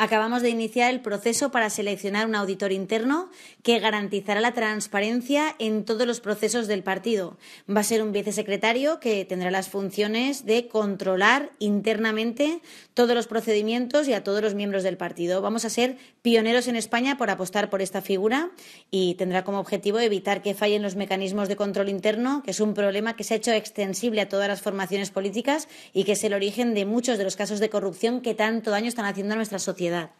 Acabamos de iniciar el proceso para seleccionar un auditor interno que garantizará la transparencia en todos los procesos del partido. Va a ser un vicesecretario que tendrá las funciones de controlar internamente todos los procedimientos y a todos los miembros del partido. Vamos a ser pioneros en España por apostar por esta figura y tendrá como objetivo evitar que fallen los mecanismos de control interno, que es un problema que se ha hecho extensible a todas las formaciones políticas y que es el origen de muchos de los casos de corrupción que tanto daño están haciendo a nuestra sociedad edad